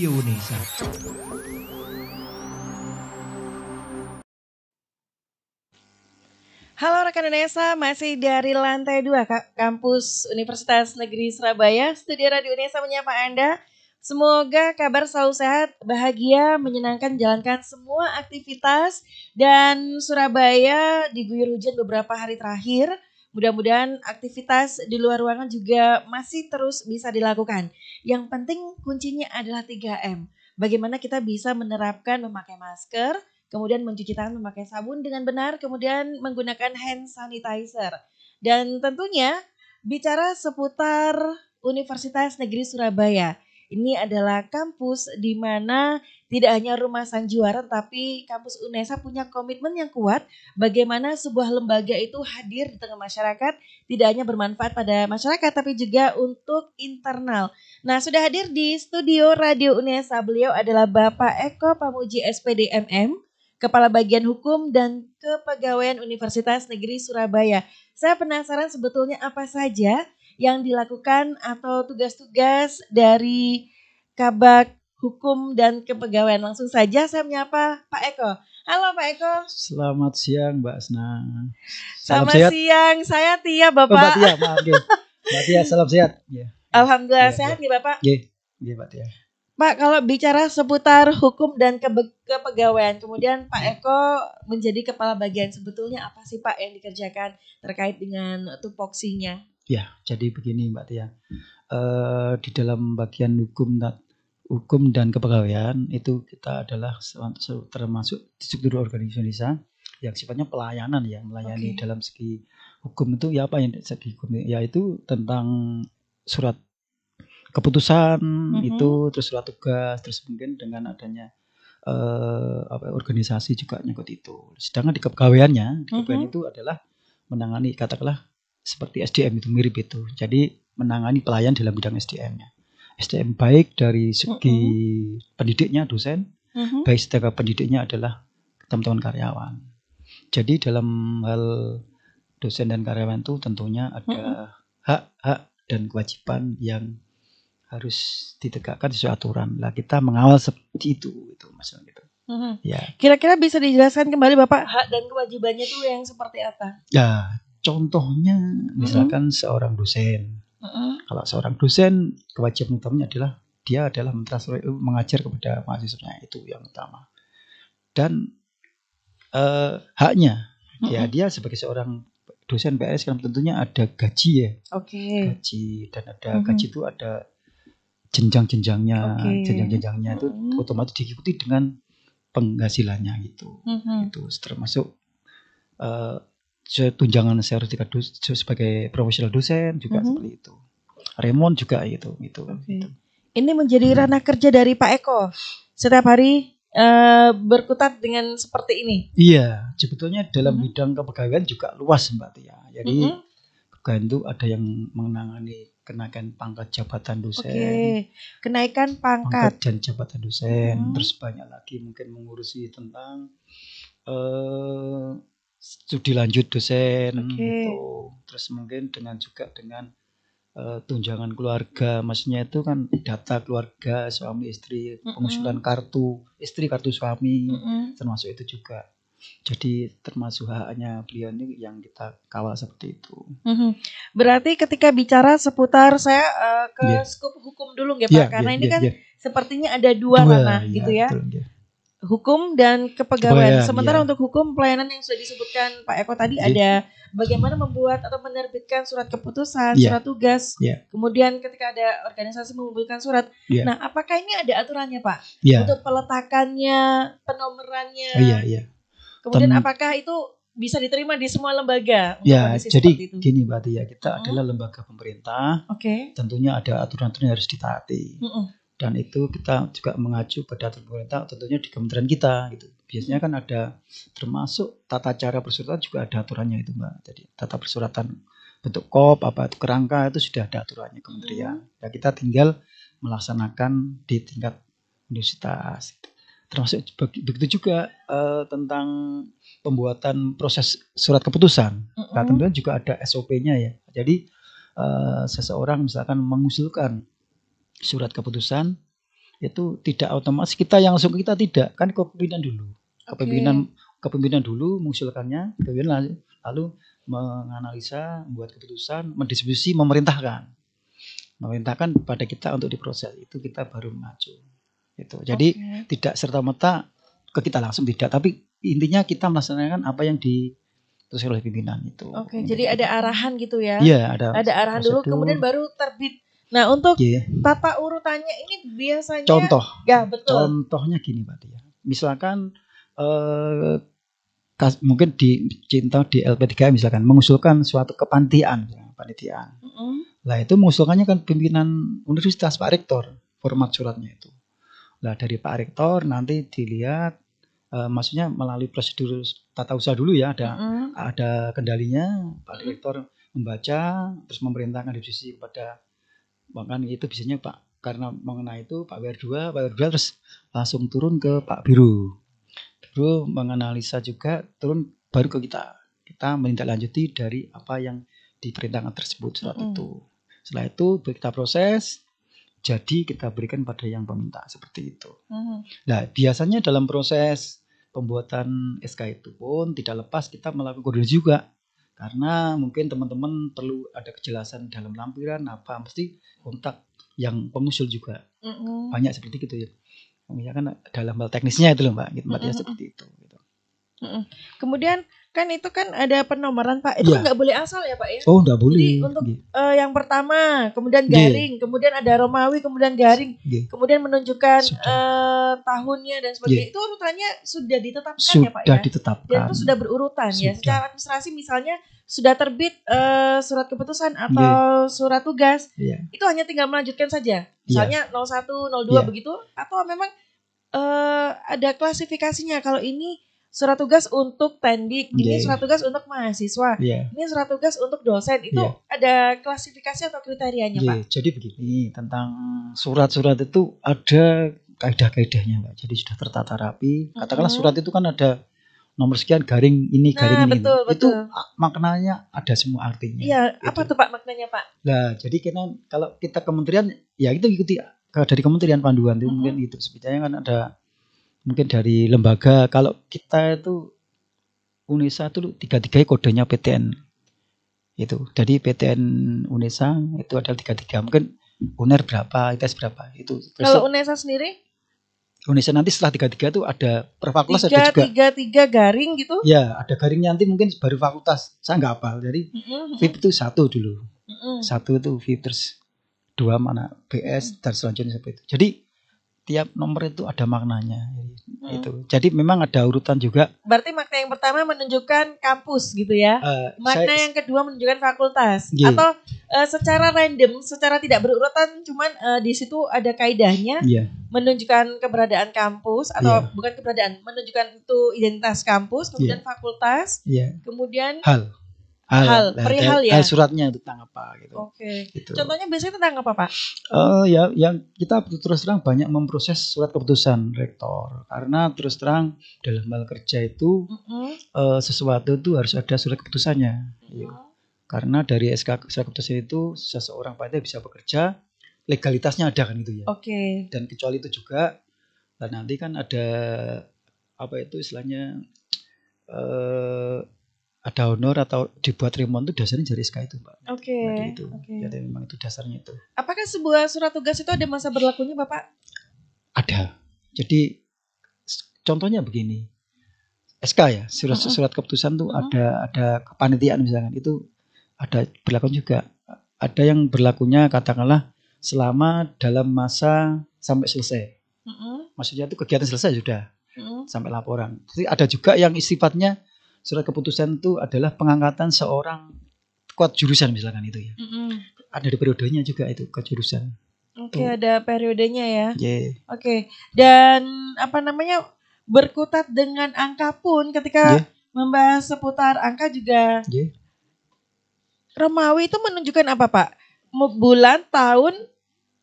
Radio Pionesa. Halo rekan Unesa, masih dari lantai 2 kampus Universitas Negeri Surabaya. Studio Radio Unesa menyapa Anda. Semoga kabar selalu sehat, bahagia, menyenangkan, jalankan semua aktivitas. Dan Surabaya diguyur hujan beberapa hari terakhir Mudah-mudahan aktivitas di luar ruangan juga masih terus bisa dilakukan. Yang penting kuncinya adalah 3M. Bagaimana kita bisa menerapkan memakai masker, kemudian mencuci tangan memakai sabun dengan benar, kemudian menggunakan hand sanitizer. Dan tentunya bicara seputar Universitas Negeri Surabaya ini adalah kampus di mana tidak hanya rumah sanjuara tapi kampus UNESA punya komitmen yang kuat bagaimana sebuah lembaga itu hadir di tengah masyarakat, tidak hanya bermanfaat pada masyarakat tapi juga untuk internal. Nah, sudah hadir di studio Radio UNESA beliau adalah Bapak Eko Pamuji SPdMM, Kepala Bagian Hukum dan Kepegawaian Universitas Negeri Surabaya. Saya penasaran sebetulnya apa saja yang dilakukan atau tugas-tugas dari Kabak Hukum dan Kepegawaian. Langsung saja saya menyapa Pak Eko. Halo Pak Eko. Selamat siang Mbak Asna. Selamat sehat. siang, saya Tia oh, Bapak. Oh, Mbak Tia, maaf. ya. Mbak Tia, salam sehat. Ya. Alhamdulillah ya, sehat ya. nih Bapak. Iya, iya Mbak Tia. Pak, kalau bicara seputar hukum dan kepegawaian, kemudian Pak iya. Eko menjadi kepala bagian, sebetulnya apa sih Pak yang dikerjakan terkait dengan tupoksinya? Ya, jadi begini Mbak Tia. Uh, di dalam bagian hukum dan hukum dan kepegawaian itu kita adalah termasuk struktur organisasi yang sifatnya pelayanan ya melayani okay. dalam segi hukum itu ya apa yang segi hukum yaitu tentang surat keputusan mm -hmm. itu terus surat tugas terus mungkin dengan adanya uh, apa organisasi juga nyangkut itu sedangkan di kepegawaiannya di kepegawaian mm -hmm. itu adalah menangani katakanlah seperti SDM itu mirip itu. Jadi menangani pelayan dalam bidang SDM-nya. SDM baik dari segi mm-hmm. pendidiknya dosen, mm-hmm. baik tenaga pendidiknya adalah teman-teman karyawan. Jadi dalam hal dosen dan karyawan itu tentunya ada hak-hak dan kewajiban yang harus ditegakkan sesuai aturan. Lah kita mengawal seperti itu itu maksudnya gitu. Mm-hmm. Ya. Kira-kira bisa dijelaskan kembali Bapak hak dan kewajibannya itu yang seperti apa? Ya, Contohnya misalkan mm -hmm. seorang dosen. Mm -hmm. Kalau seorang dosen kewajiban utamanya adalah dia adalah eh, mengajar kepada mahasiswanya itu yang utama. Dan uh, haknya mm -hmm. ya dia sebagai seorang dosen PS kan tentunya ada gaji ya. Okay. Gaji dan ada mm -hmm. gaji itu ada jenjang-jenjangnya, okay. jenjang-jenjangnya itu mm -hmm. otomatis diikuti dengan penghasilannya gitu. Mm -hmm. Itu termasuk uh, tunjangan saya harus sebagai profesional dosen juga mm -hmm. seperti itu. remon juga itu itu. Okay. Gitu. Ini menjadi hmm. ranah kerja dari Pak Eko. Setiap hari uh, berkutat dengan seperti ini. Iya, sebetulnya dalam -hmm. bidang kepegawaian juga luas Mbak Tia. Jadi mm -hmm. kepegawaian itu ada yang menangani kenaikan pangkat jabatan dosen. Okay. Kenaikan pangkat. dan jabatan dosen. Hmm. Terus banyak lagi mungkin mengurusi tentang eh, studi lanjut dosen okay. itu terus mungkin dengan juga dengan uh, tunjangan keluarga maksudnya itu kan data keluarga suami istri mm -hmm. pengusulan kartu istri kartu suami mm -hmm. termasuk itu juga jadi termasuk haknya beliau ini yang kita kawal seperti itu. Berarti ketika bicara seputar saya uh, ke yeah. skup hukum dulu ya Pak, yeah, karena yeah, ini yeah, kan yeah. sepertinya ada dua, dua ranah ya, gitu ya. Betul, yeah hukum dan kepegawaian. Iya. Sementara ya. untuk hukum pelayanan yang sudah disebutkan Pak Eko tadi Jadi, iya. ada bagaimana membuat atau menerbitkan surat keputusan, ya, surat tugas. Ya. Kemudian ketika ada organisasi mengumpulkan surat. Ya. Nah, apakah ini ada aturannya, Pak? Ya. Untuk peletakannya, penomerannya. Oh, ya, ya. Kemudian Tem apakah itu bisa diterima di semua lembaga? Ya, jadi itu? gini Mbak Tia, kita hmm. adalah lembaga pemerintah. Oke. Okay. Tentunya ada aturan-aturan yang harus ditaati. Hmm -mm dan itu kita juga mengacu pada pemerintah tentunya di kementerian kita gitu biasanya kan ada termasuk tata cara persuratan juga ada aturannya itu mbak jadi tata persuratan bentuk kop apa itu kerangka itu sudah ada aturannya kementerian ya kita tinggal melaksanakan di tingkat universitas gitu. termasuk begitu juga uh, tentang pembuatan proses surat keputusan nah tentunya juga ada SOP-nya ya jadi uh, seseorang misalkan mengusulkan surat keputusan itu tidak otomatis kita yang langsung kita tidak kan kepemimpinan dulu kepemimpinan okay. kepemimpinan dulu mengusulkannya kemudian lalu menganalisa membuat keputusan mendistribusi memerintahkan memerintahkan pada kita untuk diproses itu kita baru mengacu itu jadi okay. tidak serta merta ke kita langsung tidak tapi intinya kita melaksanakan apa yang di oleh pimpinan itu. Oke, okay, jadi ada arahan gitu ya. Iya, ada. Ada arahan prosedur. dulu kemudian baru terbit Nah, untuk yeah. tata urutannya ini biasanya contoh. Ya, betul. Contohnya gini, Pak Tia. Ya. Misalkan eh mungkin di cinta di LP3 misalkan mengusulkan suatu kepantian, panitia Mm -hmm. Lah itu mengusulkannya kan pimpinan universitas Pak Rektor format suratnya itu. Lah dari Pak Rektor nanti dilihat eh, maksudnya melalui prosedur tata usaha dulu ya ada mm ada kendalinya Pak rektor membaca terus memerintahkan divisi kepada bahkan itu biasanya Pak karena mengenai itu Pak WR2 Pak WR2 terus langsung turun ke Pak Biru Biru menganalisa juga turun baru ke kita kita menindaklanjuti dari apa yang diperintahkan tersebut surat mm itu setelah itu kita proses jadi kita berikan pada yang peminta seperti itu mm nah biasanya dalam proses pembuatan SK itu pun tidak lepas kita melakukan koordinasi juga karena mungkin teman-teman perlu ada kejelasan dalam lampiran apa mesti kontak yang pengusul juga. Mm-hmm. Banyak seperti itu ya. Misalkan dalam hal teknisnya itu loh Mbak, gitu, mm-hmm. seperti itu gitu. Mm-hmm. Kemudian kan itu kan ada penomoran pak itu iya. nggak ya. boleh asal ya pak ya oh nggak boleh untuk uh, yang pertama kemudian garing kemudian ada romawi kemudian garing kemudian menunjukkan uh, tahunnya dan sebagainya itu urutannya sudah ditetapkan ya, sudah ya pak ya sudah ditetapkan. dan itu sudah berurutan ya? sudah. ya secara administrasi misalnya sudah terbit uh, surat keputusan atau yeah. surat tugas yeah. itu hanya tinggal melanjutkan saja misalnya yeah. 01 02 yeah. begitu atau memang uh, ada klasifikasinya kalau ini surat tugas untuk tendik, ini iya, iya. surat tugas untuk mahasiswa, yeah. ini surat tugas untuk dosen. Itu yeah. ada klasifikasi atau kriterianya, yeah. Pak? Jadi begini, tentang surat-surat itu ada kaidah-kaidahnya, Pak. Jadi sudah tertata rapi. Katakanlah surat itu kan ada nomor sekian garing ini nah, garing ini. Betul, itu betul. maknanya ada semua artinya. Iya, apa gitu. tuh Pak maknanya, Pak? Nah, jadi kita kalau kita kementerian ya itu ikuti dari kementerian panduan itu mm -hmm. mungkin itu sebetulnya kan ada mungkin dari lembaga kalau kita itu UNESA itu tiga-tiga kodenya PTN itu jadi PTN UNESA itu ada tiga-tiga mungkin UNER berapa ITS berapa itu kalau UNESA sendiri UNESA nanti setelah tiga-tiga itu ada perfakultas ada juga tiga-tiga garing gitu ya ada garing nanti mungkin baru fakultas saya nggak apa jadi mm -hmm. VIP itu satu dulu mm -hmm. satu itu VIP terus dua mana BS dan selanjutnya seperti itu jadi tiap nomor itu ada maknanya hmm. itu jadi memang ada urutan juga berarti makna yang pertama menunjukkan kampus gitu ya uh, makna saya, yang kedua menunjukkan fakultas iya. atau uh, secara random secara tidak berurutan cuman uh, di situ ada kaidahnya yeah. menunjukkan keberadaan kampus atau yeah. bukan keberadaan menunjukkan itu identitas kampus kemudian yeah. fakultas yeah. kemudian hal hal, hal nah, perihal ya hal suratnya tentang apa gitu. Oke. Okay. Gitu. Contohnya biasanya tentang apa pak? Uh, ya yang kita terus terang banyak memproses surat keputusan rektor karena terus terang dalam hal kerja itu mm -hmm. uh, sesuatu itu harus ada surat keputusannya. Mm -hmm. Karena dari SK surat keputusan itu seseorang pada bisa bekerja legalitasnya ada kan itu ya. Oke. Okay. Dan kecuali itu juga nanti kan ada apa itu istilahnya eh, ada honor atau dibuat remon itu dasarnya dari SK itu pak. Oke. Okay. Nah, itu. Okay. Jadi memang itu dasarnya itu. Apakah sebuah surat tugas itu ada masa berlakunya Bapak? Ada. Jadi contohnya begini. SK ya, surat uh -huh. surat keputusan tuh uh -huh. ada ada kepanitiaan misalkan itu ada berlaku juga. Ada yang berlakunya katakanlah selama dalam masa sampai selesai. Uh -huh. Maksudnya itu kegiatan selesai sudah. Uh -huh. Sampai laporan. Jadi ada juga yang sifatnya surat keputusan itu adalah pengangkatan seorang kuat jurusan misalkan itu ya. Mm-hmm. Ada periodenya juga itu kuat jurusan. Oke, okay, ada periodenya ya. Yeah. Oke. Okay. Dan apa namanya berkutat dengan angka pun ketika yeah. membahas seputar angka juga. Yeah. Romawi itu menunjukkan apa, Pak? Bulan, tahun,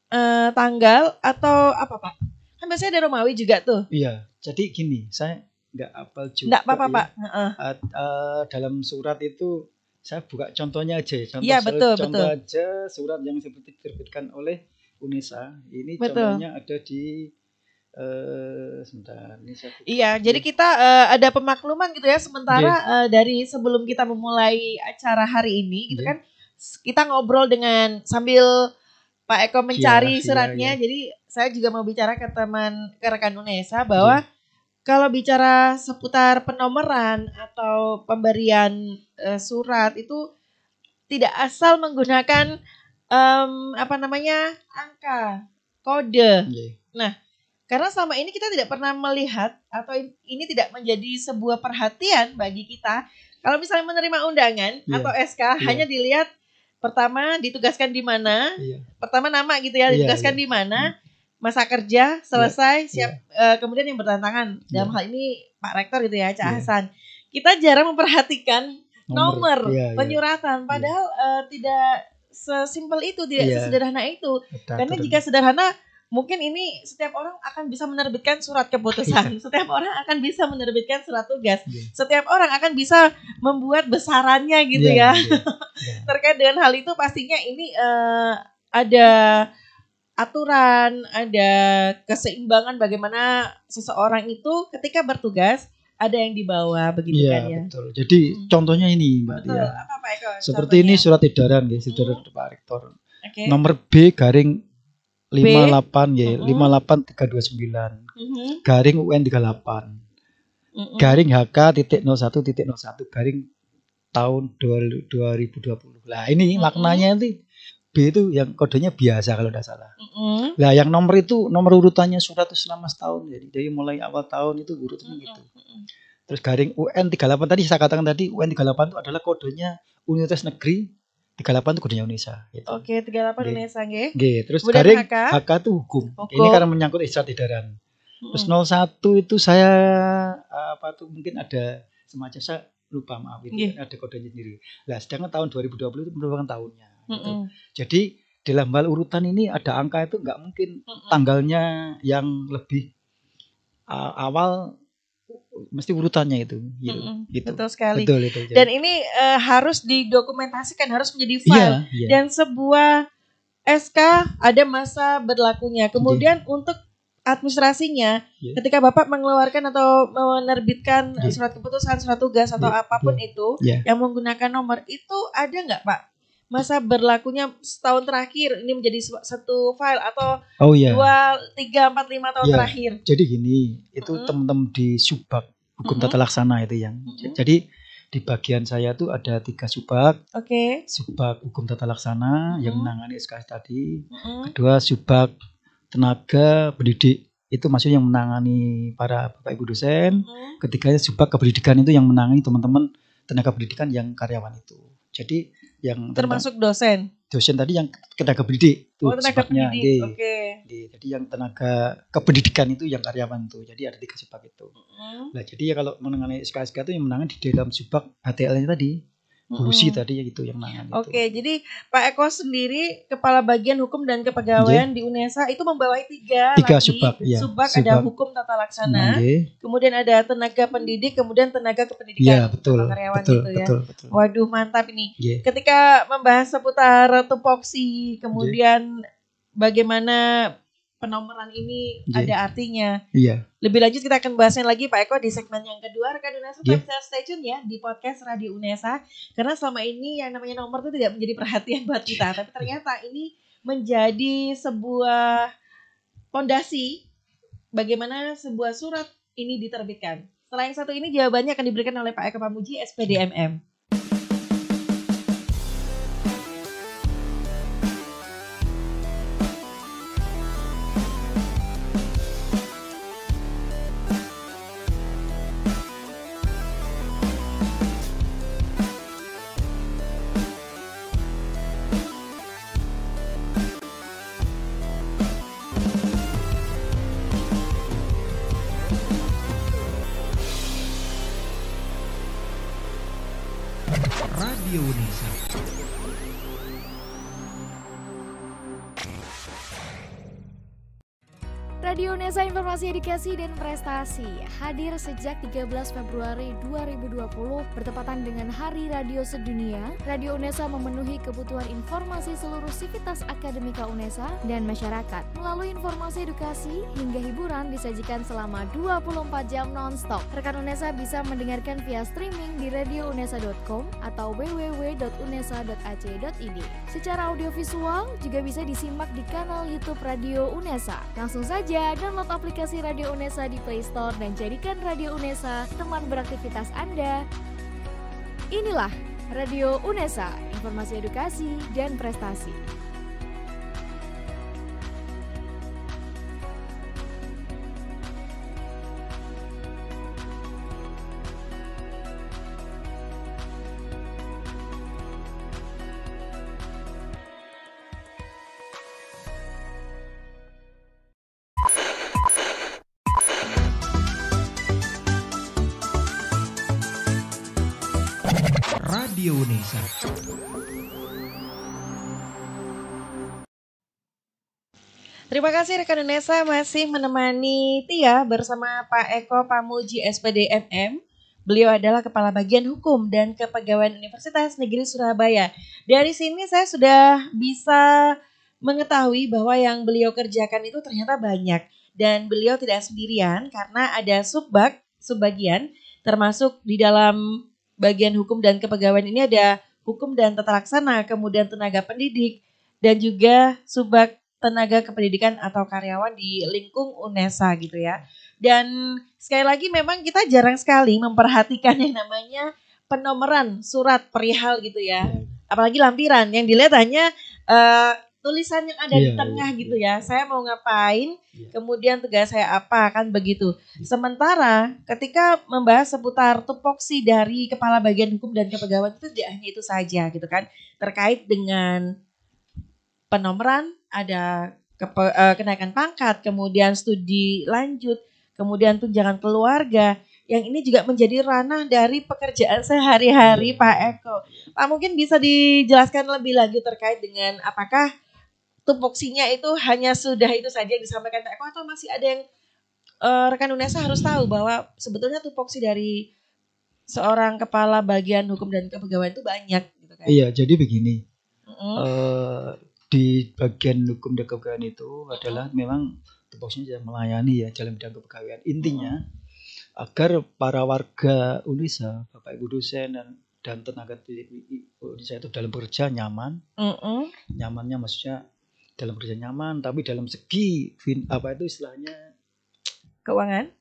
eh, tanggal atau apa, Pak? Kan biasanya ada Romawi juga tuh. Iya. Jadi gini, saya nggak apa juga. Nggak apa-apa, ya. Pak. Uh. Uh, uh, dalam surat itu saya buka contohnya aja. Contoh, ya, betul, contoh betul. aja surat yang seperti diterbitkan oleh UNESA. Ini betul. contohnya ada di Uh, sebentar ini saya Iya, jadi kita uh, ada pemakluman gitu ya sementara yeah. Iya. uh, dari sebelum kita memulai acara hari ini gitu yeah. kan kita ngobrol dengan sambil Pak Eko mencari yeah, iya, suratnya. Yeah, yeah. Jadi saya juga mau bicara ke teman ke rekan Unesa bahwa yeah kalau bicara seputar penomoran atau pemberian uh, surat itu tidak asal menggunakan um, apa namanya angka kode. Yeah. Nah, karena selama ini kita tidak pernah melihat atau ini tidak menjadi sebuah perhatian bagi kita. Kalau misalnya menerima undangan yeah. atau SK yeah. hanya dilihat pertama ditugaskan di mana, yeah. pertama nama gitu ya iya, ditugaskan yeah. di mana, hmm masa kerja selesai yeah. siap yeah. Ya. Uh, kemudian yang bertantangan yeah. dalam ya. hal ini Pak Rektor gitu ya Cak yeah. Hasan kita jarang memperhatikan nomor, nomor yeah, ya. penyuratan yeah. padahal uh, tidak sesimpel itu tidak yeah. sesederhana itu Betul. karena jika sederhana mungkin ini setiap orang akan bisa menerbitkan surat keputusan, yeah. setiap orang akan bisa menerbitkan surat tugas, yeah. setiap orang akan bisa membuat besarannya gitu yeah, ya. Yeah, yeah. Terkait dengan hal itu pastinya ini uh, ada aturan, ada keseimbangan bagaimana seseorang itu ketika bertugas ada yang dibawa begitu ya, kan ya. betul. Jadi hmm. contohnya ini Mbak betul. Tia. Apa, Pak Eko, Seperti contohnya? ini surat edaran ya, edaran hmm. Pak Rektor. Okay. Nomor B garing 58 ya, -huh. 58329. -huh. Garing UN 38. Hmm. garing HK titik 01 titik 01 garing tahun 2020. Nah ini mm maknanya itu B itu yang kodenya biasa kalau tidak salah. Mm -hmm. Nah yang nomor itu nomor urutannya surat selama setahun jadi dari mulai awal tahun itu urutnya mm -hmm. gitu. Terus garing UN 38 tadi saya katakan tadi UN 38 itu adalah kodenya Universitas Negeri 38 itu kodenya Unesa. Gitu. Oke, okay, 38 G. Unesa terus Kemudian garing HK. itu hukum. hukum. Ini karena menyangkut israt edaran. Mm -hmm. Terus 01 itu saya apa tuh mungkin ada semacam saya lupa maaf ini yeah. ada kodenya sendiri. Nah, sedangkan tahun 2020 itu merupakan tahunnya. Mm -mm. Gitu. Jadi dalam hal urutan ini ada angka itu nggak mungkin mm -mm. tanggalnya yang lebih uh, awal mesti urutannya itu gitu, mm -mm, gitu. betul sekali betul, itu, dan ini uh, harus didokumentasikan harus menjadi iya, file yeah, yeah. dan sebuah SK ada masa berlakunya kemudian yeah. untuk administrasinya yeah. ketika bapak mengeluarkan atau menerbitkan yeah. surat keputusan surat tugas atau yeah. apapun yeah. itu yeah. yang menggunakan nomor itu ada nggak pak masa berlakunya setahun terakhir ini menjadi satu file atau oh, iya. dua tiga empat lima tahun iya. terakhir. Jadi gini, itu mm -hmm. teman-teman di subak hukum mm -hmm. tata laksana itu yang. Mm -hmm. Jadi di bagian saya tuh ada tiga subak. Okay. Subak hukum tata laksana mm -hmm. yang menangani SKS tadi. Mm -hmm. Kedua subak tenaga pendidik itu maksudnya yang menangani para bapak ibu dosen. Mm -hmm. Ketiganya subak kependidikan itu yang menangani teman-teman tenaga pendidikan yang karyawan itu. Jadi yang termasuk dosen dosen tadi yang tenaga pendidik tuh oh, tenaga sifatnya pendidik. oke okay. Di, jadi yang tenaga kependidikan itu yang karyawan tuh jadi ada tiga sebab itu mm. nah jadi ya kalau mengenai SKSK itu yang menangani di dalam subak HTL-nya tadi Busi -hmm. tadi ya gitu yang nangan. Gitu. Oke, itu. jadi Pak Eko sendiri kepala bagian hukum dan kepegawaian di UNESA itu membawa tiga, tiga lagi. subak, ya. subak, subak ada hukum tata laksana, Nge. kemudian ada tenaga pendidik, kemudian tenaga kependidikan. Ya, betul. Karyawan betul, gitu ya. Betul, betul. Waduh, mantap ini. Nge. Iya. Ketika membahas seputar tupoksi, iya. kemudian bagaimana penomoran ini yeah. ada artinya. Iya. Yeah. Lebih lanjut kita akan bahasnya lagi Pak Eko di segmen yang kedua rekan Unesa yeah. Iya. stay tune ya di podcast Radio Unesa karena selama ini yang namanya nomor itu tidak menjadi perhatian buat kita tapi ternyata ini menjadi sebuah pondasi bagaimana sebuah surat ini diterbitkan. Setelah yang satu ini jawabannya akan diberikan oleh Pak Eko Pamuji SPDMM. Pemirsa Informasi Edukasi dan Prestasi hadir sejak 13 Februari 2020 bertepatan dengan Hari Radio Sedunia. Radio UNESA memenuhi kebutuhan informasi seluruh sivitas akademika UNESA dan masyarakat. Melalui informasi edukasi hingga hiburan disajikan selama 24 jam non-stop. Rekan UNESA bisa mendengarkan via streaming di radiounesa.com atau www.unesa.ac.id. Secara audiovisual juga bisa disimak di kanal YouTube Radio UNESA. Langsung saja dan download aplikasi Radio Unesa di Play Store dan jadikan Radio Unesa teman beraktivitas Anda. Inilah Radio Unesa, informasi edukasi dan prestasi. Terima kasih rekan Indonesia masih menemani Tia bersama Pak Eko Pamuji SPD MM. Beliau adalah Kepala Bagian Hukum dan Kepegawaian Universitas Negeri Surabaya. Dari sini saya sudah bisa mengetahui bahwa yang beliau kerjakan itu ternyata banyak. Dan beliau tidak sendirian karena ada subbag, subbagian, termasuk di dalam bagian hukum dan kepegawaian ini ada hukum dan tata laksana, kemudian tenaga pendidik, dan juga subbag tenaga kependidikan atau karyawan di lingkung UNESA gitu ya. Dan sekali lagi memang kita jarang sekali memperhatikan yang namanya penomeran surat perihal gitu ya. Apalagi lampiran yang dilihat hanya uh, tulisan yang ada di iya, iya, tengah gitu iya. ya. Saya mau ngapain, kemudian tugas saya apa kan begitu. Sementara ketika membahas seputar tupoksi dari kepala bagian hukum dan kepegawaian itu tidak hanya itu saja gitu kan. Terkait dengan penomeran ada kepe, uh, kenaikan pangkat, kemudian studi lanjut, kemudian tunjangan keluarga. Yang ini juga menjadi ranah dari pekerjaan sehari-hari iya. Pak Eko. Pak mungkin bisa dijelaskan lebih lanjut terkait dengan apakah tupoksinya itu hanya sudah itu saja yang disampaikan Pak Eko atau masih ada yang uh, rekan Unesa harus tahu bahwa sebetulnya tupoksi dari seorang kepala bagian hukum dan kepegawaian itu banyak gitu kan. Iya, jadi begini. Mm -hmm. uh, di bagian hukum dan kepegawaian itu adalah memang tugasnya melayani ya dalam bidang kepegawaian. Intinya hmm. agar para warga Unisa, Bapak Ibu dosen dan dan tenaga pendidik Unisa itu dalam bekerja nyaman. Mm Nyamannya maksudnya dalam kerja nyaman tapi dalam segi fin, apa itu istilahnya keuangan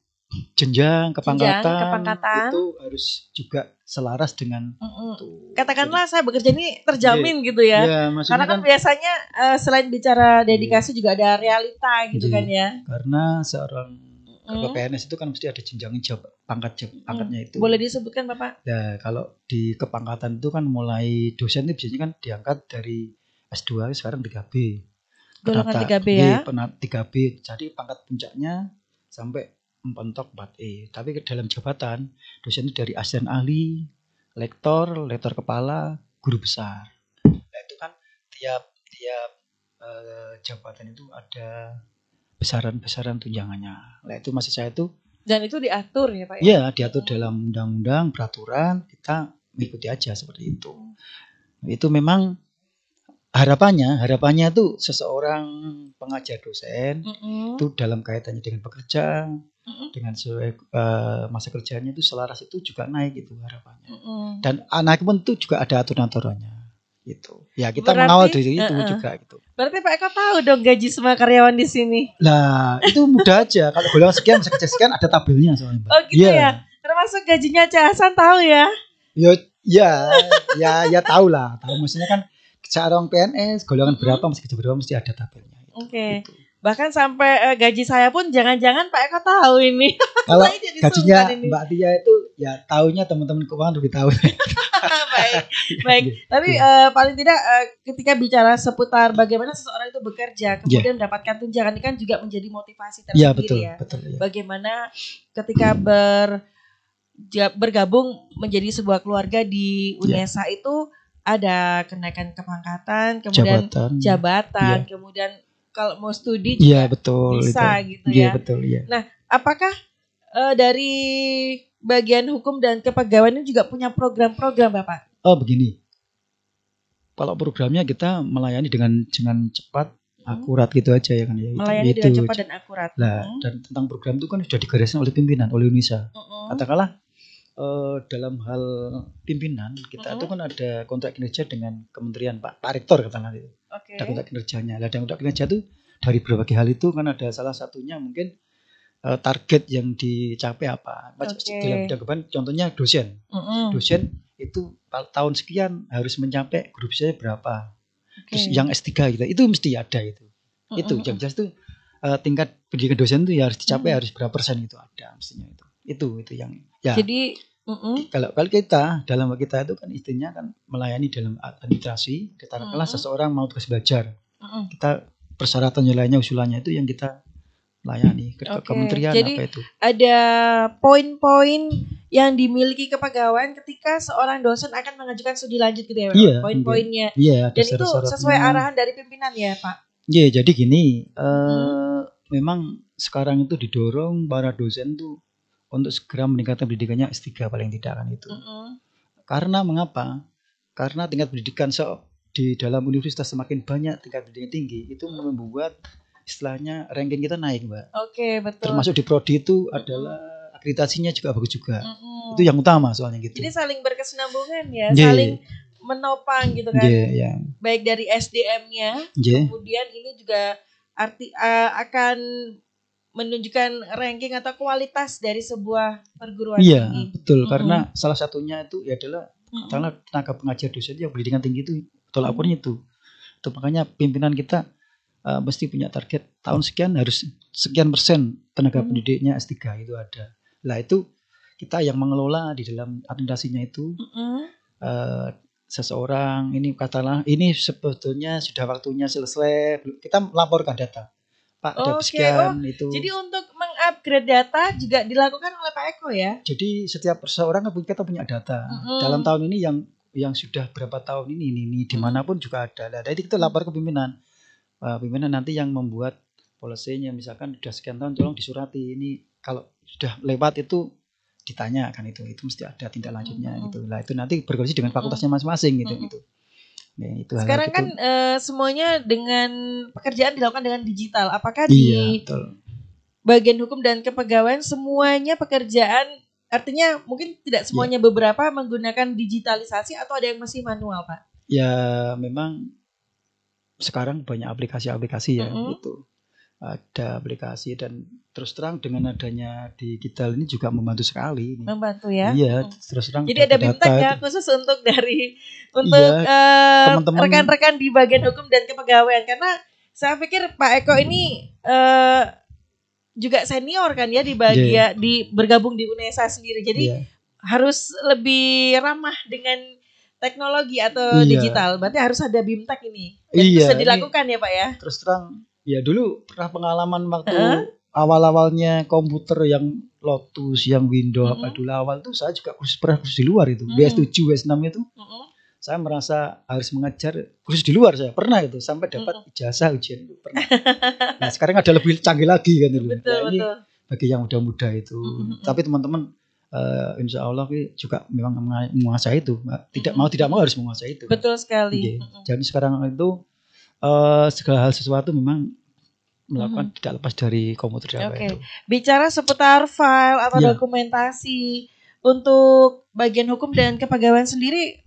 jenjang kepangkatan, jenjang kepangkatan itu harus juga selaras dengan mm -mm. Itu. katakanlah saya bekerja ini terjamin yeah, gitu ya yeah, karena kan, kan biasanya uh, selain bicara iya. dedikasi yeah, juga ada realita gitu yeah, kan iya. ya karena seorang kalau mm. PNS itu kan mesti ada jenjang jab, pangkat jab, pangkatnya mm. itu. Boleh disebutkan Bapak? Ya, kalau di kepangkatan itu kan mulai dosen itu biasanya kan diangkat dari S2 sekarang 3B. Golongan 3B ya? 3B. Jadi pangkat puncaknya sampai Empontok 4E. Tapi ke dalam jabatan, dosen itu dari asisten ahli, lektor, lektor kepala, guru besar. Nah, itu kan tiap tiap eh, jabatan itu ada besaran-besaran tunjangannya. Nah, itu masih saya itu dan itu diatur ya Pak? Ya? Iya, ya, diatur dalam undang-undang, peraturan, kita mengikuti aja seperti itu. Nah, itu memang harapannya harapannya tuh seseorang pengajar dosen -hmm. itu dalam kaitannya dengan pekerja dengan se uh, masa kerjanya itu selaras itu juga naik gitu harapannya mm-hmm. dan anak ah, pun itu juga ada aturan aturannya gitu ya kita berarti, mengawal dari itu uh-uh. juga gitu berarti Pak Eko tahu dong gaji semua karyawan di sini Nah itu mudah aja kalau golongan sekian masa kerja sekian ada tabelnya soalnya Mbak. oh gitu yeah. ya termasuk gajinya Cahasan tahu ya yo ya ya ya tahu lah tahu maksudnya kan orang PNS golongan berapa mesti kerja berapa mesti ada tabelnya gitu. oke okay. gitu. Bahkan sampai uh, gaji saya pun jangan-jangan Pak Eko tahu ini. Kalau gajinya ini. Mbak Tia itu ya tahunya teman-teman keuangan lebih tahu. baik, baik. Iya. Tapi uh, paling tidak uh, ketika bicara seputar bagaimana seseorang itu bekerja, iya. kemudian yeah. mendapatkan tunjangan ini kan juga menjadi motivasi tersendiri yeah, betul, ya. Betul, yeah. Bagaimana ketika ber bergabung menjadi sebuah keluarga di UNESA yeah. itu ada kenaikan kepangkatan, kemudian jabatan, jabatan yeah. kemudian kalau mau studi juga ya, betul, bisa itu. gitu ya. ya betul ya. Nah, apakah uh, dari bagian hukum dan kepegawaian juga punya program-program Bapak? Oh, begini. Kalau programnya kita melayani dengan dengan cepat, hmm. akurat gitu aja ya kan ya. Melayani itu, dengan itu. cepat dan akurat. Nah, hmm. dan tentang program itu kan sudah digariskan oleh pimpinan, oleh UNISA. Hmm. Katakanlah uh, dalam hal pimpinan kita -huh. Hmm. itu kan ada kontrak kinerja dengan kementerian Pak Pak Rektor katakanlah itu okay. untuk kinerjanya. Nah, untuk kinerja itu dari berbagai hal itu kan ada salah satunya mungkin uh, target yang dicapai apa. Okay. Dalam contohnya dosen. Mm -hmm. Dosen itu tahun sekian harus mencapai grup saya berapa. Okay. Terus yang S3 gitu. Itu mesti ada itu. Mm -hmm. Itu yang jelas itu uh, tingkat pendidikan dosen itu ya harus dicapai mm harus berapa persen itu ada mestinya itu. Itu itu yang ya. Jadi mm hmm Kalau kalau kita dalam kita itu kan istrinya kan melayani dalam administrasi, kita mm seseorang mau terus belajar, mm hmm kita persyaratan nilainya usulannya itu yang kita layani ke okay. kementerian Jadi, apa itu. Ada poin-poin yang dimiliki kepegawaian ketika seorang dosen akan mengajukan studi lanjut gitu ya, yeah, poin-poinnya. Iya. Yeah, Dan itu sesuai arahan dari pimpinan ya, Pak. Iya, jadi gini, uh, hmm. memang sekarang itu didorong para dosen tuh untuk segera meningkatkan pendidikannya S3 paling tidak kan itu. Mm -hmm. Karena mengapa? Karena tingkat pendidikan so di dalam universitas semakin banyak tingkat pendidikan tinggi itu mm. membuat istilahnya ranking kita naik, Mbak. Oke, okay, betul. Termasuk di prodi itu mm. adalah akreditasinya juga bagus juga. Mm. Itu yang utama soalnya gitu. Jadi saling berkesinambungan ya, yeah. saling menopang gitu kan. Yeah, yeah. Baik dari SDM-nya, yeah. kemudian ini juga arti uh, akan menunjukkan ranking atau kualitas dari sebuah perguruan iya, tinggi. betul. Mm -hmm. Karena salah satunya itu ya adalah mm tenaga pengajar dosen yang pendidikan tinggi itu tolak ukurnya itu. Itu makanya pimpinan kita uh, mesti punya target tahun sekian harus sekian persen tenaga mm -hmm. pendidiknya S3 itu ada. Lah itu kita yang mengelola di dalam administrasinya itu mm -hmm. uh, seseorang ini katalah ini sebetulnya sudah waktunya selesai kita laporkan data Pak okay. Dabskan oh, itu. Jadi untuk mengupgrade data juga dilakukan oleh Pak Eko ya. Jadi setiap seorang kita punya data. Mm -hmm. Dalam tahun ini yang yang sudah berapa tahun ini ini, ini dimanapun juga ada. Nah, jadi kita lapor ke pimpinan. Uh, pimpinan nanti yang membuat polisinya misalkan sudah sekian tahun tolong disurati ini kalau sudah lewat itu ditanya kan itu itu mesti ada tindak lanjutnya mm -hmm. gitu lah itu nanti berkoordinasi dengan fakultasnya masing-masing gitu mm -hmm. gitu Ya, itu Sekarang kan itu. Uh, eh, semuanya dengan pekerjaan dilakukan dengan digital. Apakah iya, di betul. bagian hukum dan kepegawaian semuanya pekerjaan artinya mungkin tidak iya. semuanya yeah. beberapa menggunakan digitalisasi atau ada yang masih manual, Pak? Ya, memang sekarang banyak aplikasi-aplikasi ya mm -hmm. itu ada aplikasi dan terus terang dengan adanya digital ini juga membantu sekali. Ini. Membantu ya. Iya, hmm. terus terang. Jadi ada bimtek ya khusus untuk dari iya, untuk iya, uh, rekan-rekan di bagian hukum dan kepegawaian karena saya pikir Pak Eko ini uh, juga senior kan ya di bagian yeah. Iya. di bergabung di UNESA sendiri. Jadi yeah. harus lebih ramah dengan teknologi atau iya. digital. Berarti harus ada bimtek ini. yang iya, bisa dilakukan ini, ya Pak ya. Terus terang ya dulu pernah pengalaman waktu uh? awal-awalnya komputer yang Lotus, yang Windows uh -huh. apa dulu awal tuh saya juga kursus pernah kursus di luar itu. Uh tujuh, BS7, BS6 itu. Uh -huh. Saya merasa harus mengajar kursus di luar saya pernah itu sampai dapat ijazah ujian itu pernah. nah, sekarang ada lebih canggih lagi kan dulu. Betul, nah, ini betul. bagi yang muda-muda itu. Mm -hmm. Tapi teman-teman uh, insya Allah juga memang menguasai itu. Tidak mm -hmm. mau tidak mau harus menguasai itu. Betul sekali. Okay. Mm -hmm. Jadi sekarang itu Eh, segala hal sesuatu memang melakukan hmm. tidak lepas dari komputer Java okay. itu. Bicara seputar file atau yeah. dokumentasi untuk bagian hukum dan kepegawaian sendiri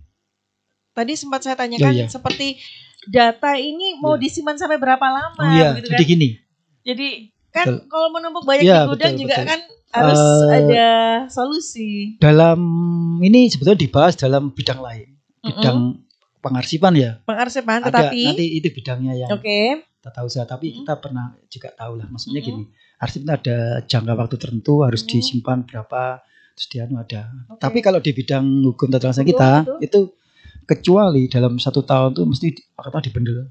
tadi sempat saya tanyakan yeah, yeah. seperti data ini mau yeah. disimpan sampai berapa lama oh, yeah. gitu kan. Jadi gini. Jadi kan betul. kalau menumpuk banyak yeah, di gudang juga betul. kan harus uh, ada solusi. Dalam ini sebetulnya dibahas dalam bidang lain, bidang mm -hmm pengarsipan ya. Pengarsipan tetapi nanti itu bidangnya yang Oke. Okay. tahu usaha tapi hmm. kita pernah juga tahu lah maksudnya hmm. gini. Arsip itu ada jangka waktu tertentu harus hmm. disimpan berapa terus dia anu ada. Okay. Tapi kalau di bidang hukum tata kita itu. itu kecuali dalam satu tahun tuh mesti apa dibendel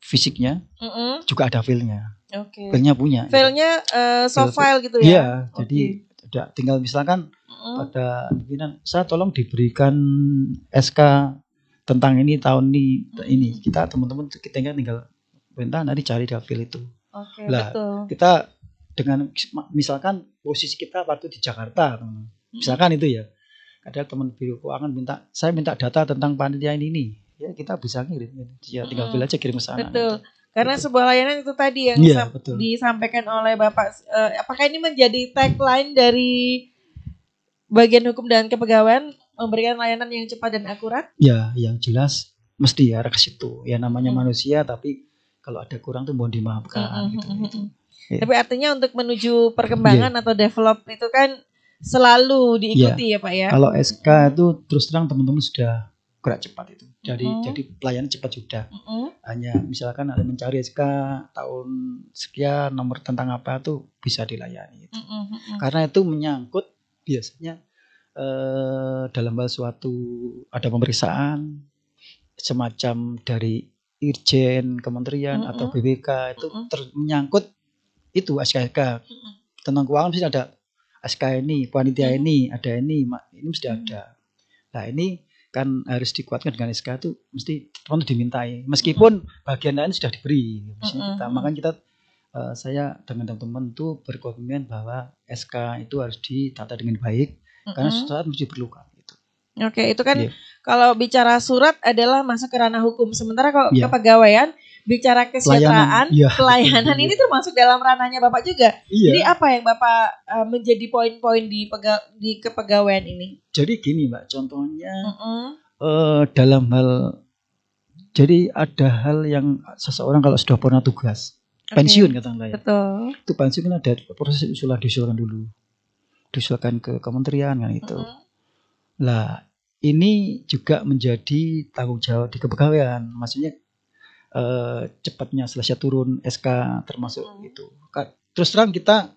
fisiknya -hmm. juga ada filenya. Okay. Filenya punya. Ya. Filenya ya. uh, soft file gitu ya. Iya, okay. jadi tidak. tinggal misalkan pada pimpinan saya tolong diberikan SK tentang ini tahun ini ini kita teman-teman kita tinggal tinggal perintah nanti cari dapil itu. okay, lah, betul. Kita dengan misalkan posisi kita waktu di Jakarta, hmm. Misalkan itu ya. Ada teman biro keuangan minta saya minta data tentang panitia ini nih. Ya kita bisa ngirim ya tinggal hmm. aja kirim ke sana. Betul. Gitu. Karena betul. Gitu. sebuah layanan itu tadi yang iya, betul. disampaikan oleh Bapak uh, apakah ini menjadi tagline dari bagian hukum dan kepegawaian memberikan layanan yang cepat dan akurat? Ya, yang jelas mesti ya ke situ. Ya namanya hmm. manusia tapi kalau ada kurang tuh mohon dimaafkan hmm, hmm gitu. Hmm, hmm, hmm. Ya. Tapi artinya untuk menuju perkembangan yeah. atau develop itu kan selalu diikuti yeah. ya Pak ya. Kalau SK itu terus terang teman-teman sudah gerak cepat itu. Jadi -hmm. jadi pelayanan cepat juga. -hmm. Hanya misalkan ada mencari SK tahun sekian nomor tentang apa tuh bisa dilayani. Gitu. -hmm. Karena itu menyangkut biasanya Eh, dalam hal suatu ada pemeriksaan semacam dari irjen kementerian mm -hmm. atau BPK itu mm -hmm. ter, menyangkut itu SKK mm -hmm. tentang keuangan mesti ada SK ini panitia mm -hmm. ini ada ini ini mesti mm -hmm. ada nah ini kan harus dikuatkan dengan SK itu mesti perlu dimintai meskipun mm -hmm. bagian lain sudah diberi mm -hmm. kita makan kita uh, saya dengan teman-teman itu berkomitmen bahwa SK itu harus ditata dengan baik karena suatu saat mesti diperlukan gitu. Oke, okay, itu kan yeah. kalau bicara surat adalah masuk ke ranah hukum. Sementara kalau yeah. kepegawaian bicara kesejahteraan, pelayanan, ya, pelayanan iya. ini termasuk dalam ranahnya Bapak juga. Iya. Jadi apa yang Bapak e, menjadi poin-poin di di kepegawaian ini? Jadi gini, Mbak, contohnya mm -hmm. uh, dalam hal jadi ada hal yang seseorang kalau sudah pernah tugas, okay. pensiun katakanlah ya. Betul. Itu pensiun kan ada proses usulan disuruhkan dulu diusulkan ke kementerian kan itu. Mm-hmm. Lah ini juga menjadi tanggung jawab di kepegawaian, maksudnya eh, cepatnya selesai turun SK termasuk mm-hmm. itu. Terus terang kita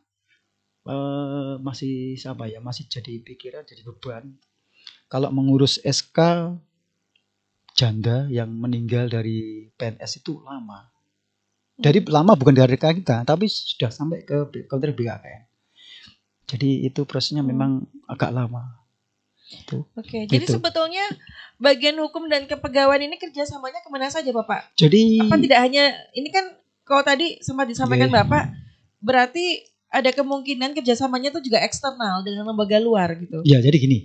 eh, masih apa ya masih jadi pikiran jadi beban kalau mengurus SK janda yang meninggal dari PNS itu lama. Dari lama bukan dari kita, tapi sudah sampai ke Kementerian BKKN. Jadi itu prosesnya hmm. memang agak lama. Itu. Oke, gitu. jadi sebetulnya bagian hukum dan kepegawaian ini kerjasamanya kemana saja Bapak? Jadi apa tidak hanya ini kan kalau tadi sempat disampaikan yeah. Bapak, berarti ada kemungkinan kerjasamanya itu juga eksternal dengan lembaga luar gitu. Ya, jadi gini,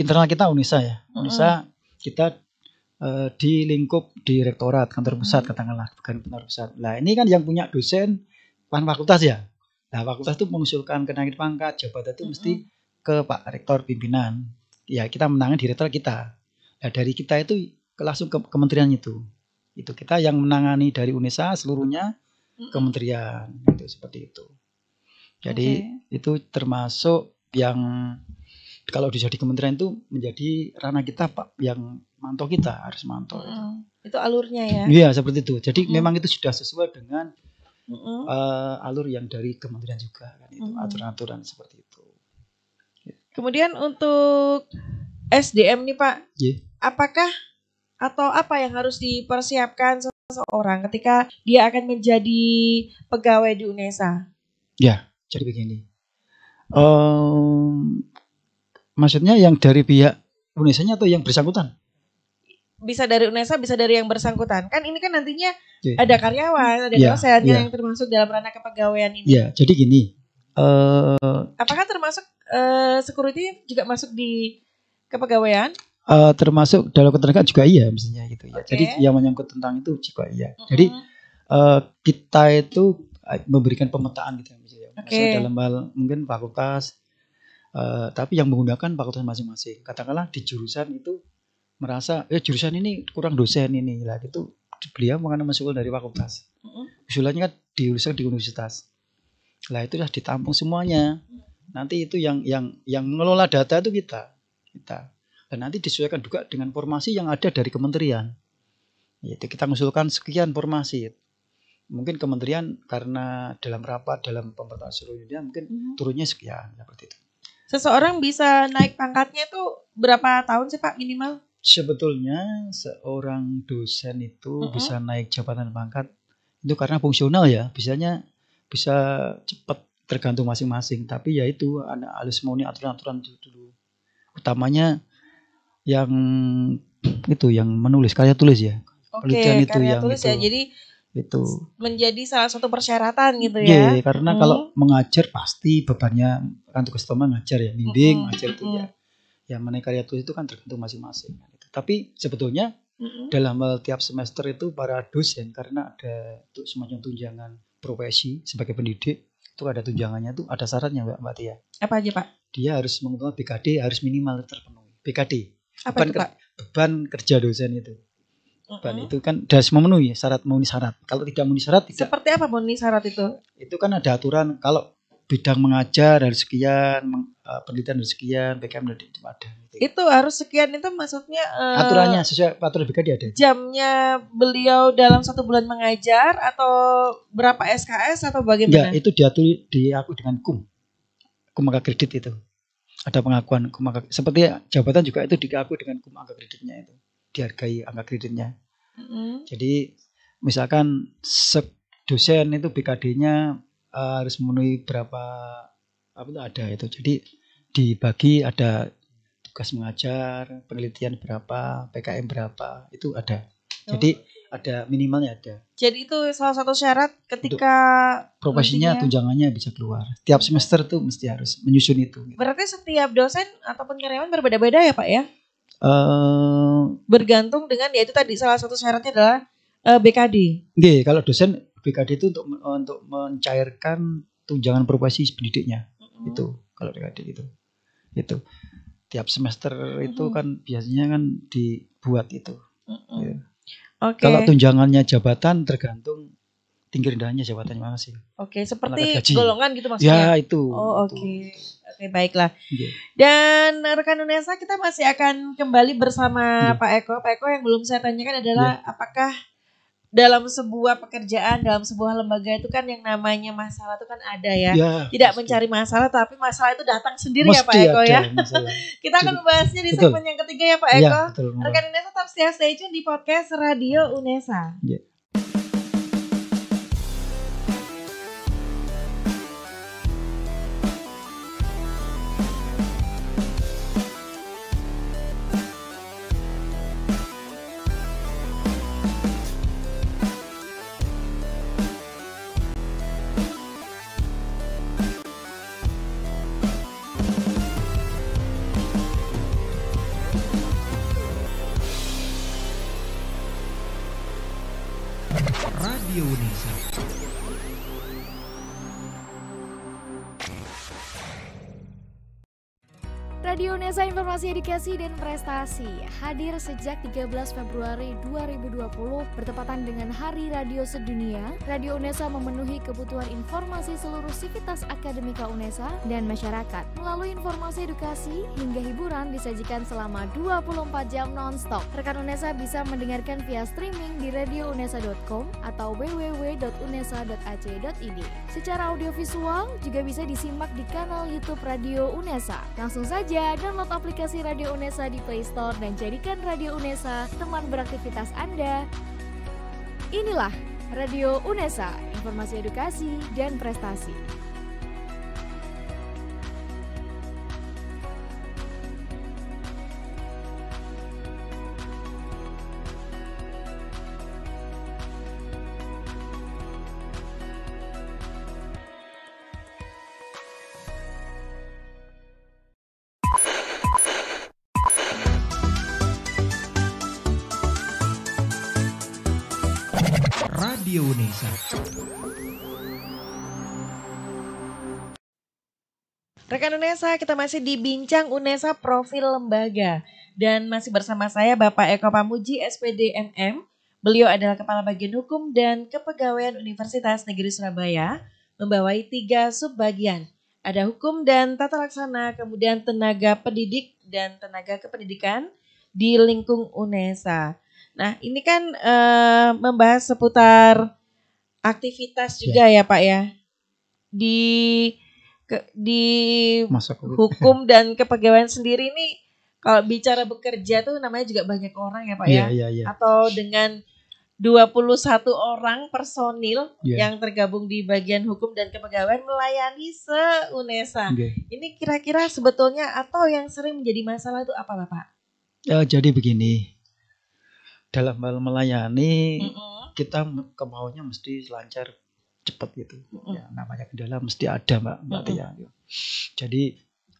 internal kita Unisa ya, Unisa -hmm. kita eh, di lingkup direktorat kantor pusat mm -hmm. katakanlah bukan kantor pusat. Nah ini kan yang punya dosen pan fakultas ya. Nah, fakultas itu mengusulkan kenaikan pangkat jabatan itu mm -hmm. mesti ke Pak Rektor pimpinan. Ya, kita menangani direktur kita. Nah, dari kita itu langsung ke kementerian itu. Itu kita yang menangani dari UNESA seluruhnya kementerian itu seperti itu. Jadi okay. itu termasuk yang kalau di jadi kementerian itu menjadi ranah kita Pak yang mantau kita harus mantau. Mm -hmm. Itu alurnya ya. Iya, seperti itu. Jadi mm -hmm. memang itu sudah sesuai dengan mm-hmm. uh, alur yang dari kementerian juga kan itu mm-hmm. aturan-aturan seperti itu. Kemudian untuk SDM nih Pak, yeah. apakah atau apa yang harus dipersiapkan seseorang ketika dia akan menjadi pegawai di UNESA? Ya, jadi begini. Um, maksudnya yang dari pihak UNESA-nya atau yang bersangkutan? bisa dari UNESA bisa dari yang bersangkutan kan ini kan nantinya yeah. ada karyawan ada yeah. dosennya yeah. yang termasuk dalam ranah kepegawaian ini ya yeah. jadi gini uh, apakah termasuk uh, security juga masuk di kepegawaian uh, termasuk dalam ketenagaan juga iya mestinya gitu ya okay. jadi yang menyangkut tentang itu juga iya mm -hmm. jadi uh, kita itu memberikan pemetaan gitu ya, ya. okay. dalam hal mungkin fakultas uh, tapi yang menggunakan fakultas masing-masing katakanlah di jurusan itu merasa eh jurusan ini kurang dosen ini lah itu beliau mengenai masukul dari fakultas usulannya kan diurusan di universitas lah itulah ditampung semuanya nanti itu yang yang yang mengelola data itu kita kita dan nanti disesuaikan juga dengan formasi yang ada dari kementerian yaitu kita mengusulkan sekian formasi mungkin kementerian karena dalam rapat dalam pemerintahan seluruh dunia mungkin mm -hmm. turunnya sekian ya, seperti itu. Seseorang bisa naik pangkatnya itu berapa tahun sih Pak minimal? Sebetulnya seorang dosen itu uh-huh. bisa naik jabatan pangkat itu karena fungsional ya, biasanya bisa cepat tergantung masing-masing. Tapi ya itu ada alis moni aturan-aturan dulu. Utamanya yang itu, yang menulis, karya tulis ya. Penelitian Oke, itu yang tulis ya. Jadi itu. menjadi salah satu persyaratan gitu ya. Iya, karena kalau mengajar pasti bebannya kan tugas utama ngajar ya, bimbing, mm-hmm. ngajar itu ya ya menaik karya tulis itu kan tergantung masing-masing. Kan, gitu. Tapi sebetulnya mm-hmm. dalam setiap semester itu para dosen karena ada untuk semacam tunjangan profesi sebagai pendidik itu ada tunjangannya itu ada syaratnya Mbak Mbak Tia. Apa aja Pak? Dia harus menggunakan BKD harus minimal terpenuhi. BKD. Apa beban, itu, Pak? beban kerja dosen itu. Beban mm -hmm. itu kan harus memenuhi syarat memenuhi syarat. Kalau tidak memenuhi syarat tidak. Seperti apa memenuhi syarat itu? Itu kan ada aturan kalau bidang mengajar harus sekian, eh, penelitian harus sekian, PKM harus ada. Gitu. Itu harus sekian itu maksudnya uh, aturannya sesuai aturan BKD dia ada. Jamnya beliau dalam satu bulan mengajar atau berapa SKS atau bagaimana? Ya, itu diatur diaku dengan kum. Kum angka kredit itu. Ada pengakuan kum angka seperti jabatan juga itu diaku dengan kum angka kreditnya itu. Dihargai angka kreditnya. Mm -hmm. Jadi misalkan dosen itu BKD-nya uh, harus memenuhi berapa apa itu ada itu. Jadi dibagi ada tugas mengajar, penelitian berapa, PKM berapa, itu ada. Oh. Jadi ada minimalnya ada. Jadi itu salah satu syarat ketika profesinya tunjangannya bisa keluar. Tiap semester tuh mesti harus menyusun itu. Berarti setiap dosen ataupun karyawan berbeda-beda ya pak ya? Uh, Bergantung dengan ya itu tadi salah satu syaratnya adalah uh, eh, BKD. Iya, kalau dosen BKD itu untuk untuk mencairkan tunjangan profesi pendidiknya mm-hmm. itu kalau BKD itu itu tiap semester mm-hmm. itu kan biasanya kan dibuat itu mm-hmm. ya. okay. kalau tunjangannya jabatan tergantung tinggi rendahnya jabatannya mana sih oke okay, seperti golongan gitu maksudnya ya itu oh oke okay. Oke okay, baiklah. Iya. Dan rekan Unesa kita masih akan kembali bersama yeah. Pak Eko. Pak Eko yang belum saya tanyakan adalah yeah. apakah dalam sebuah pekerjaan, dalam sebuah lembaga itu kan yang namanya masalah itu kan ada ya. ya Tidak mesti. mencari masalah tapi masalah itu datang sendiri mesti ya Pak Eko ya. Kita akan membahasnya di segmen yang ketiga ya Pak ya, Eko. Ya, Rekan Unesa tetap stay tune di podcast Radio Unesa. Ya. Bursa Informasi Edukasi dan Prestasi hadir sejak 13 Februari 2020 bertepatan dengan Hari Radio Sedunia. Radio UNESA memenuhi kebutuhan informasi seluruh sivitas akademika UNESA dan masyarakat. Melalui informasi edukasi hingga hiburan disajikan selama 24 jam nonstop. Rekan UNESA bisa mendengarkan via streaming di radiounesa.com atau www.unesa.ac.id. Secara audiovisual juga bisa disimak di kanal YouTube Radio UNESA. Langsung saja download download aplikasi Radio Unesa di Play Store dan jadikan Radio Unesa teman beraktivitas Anda. Inilah Radio Unesa, informasi edukasi dan prestasi. Radio Unesa. Rekan Unesa, kita masih dibincang Unesa profil lembaga dan masih bersama saya Bapak Eko Pamuji SPD MM. Beliau adalah Kepala Bagian Hukum dan Kepegawaian Universitas Negeri Surabaya, membawai tiga subbagian. Ada hukum dan tata laksana, kemudian tenaga pendidik dan tenaga kependidikan di lingkung UNESA. Nah, ini kan uh, membahas seputar aktivitas ya. juga ya, ya Pak ya. Di ke, di hukum dan kepegawaian sendiri ini kalau bicara bekerja tuh namanya juga banyak orang ya Pak ya. ya, ya, ya. Atau dengan 21 orang personil ya. yang tergabung di bagian hukum dan kepegawaian melayani se-UNESA. Iya. Ini kira-kira sebetulnya atau yang sering menjadi masalah itu apa Bapak? Ya, eh, jadi begini, dalam hal melayani mm -hmm. kita kemauannya mesti lancar cepat gitu mm -hmm. ya namanya kendala mesti ada mbak mbak mm -hmm. Tia gitu. jadi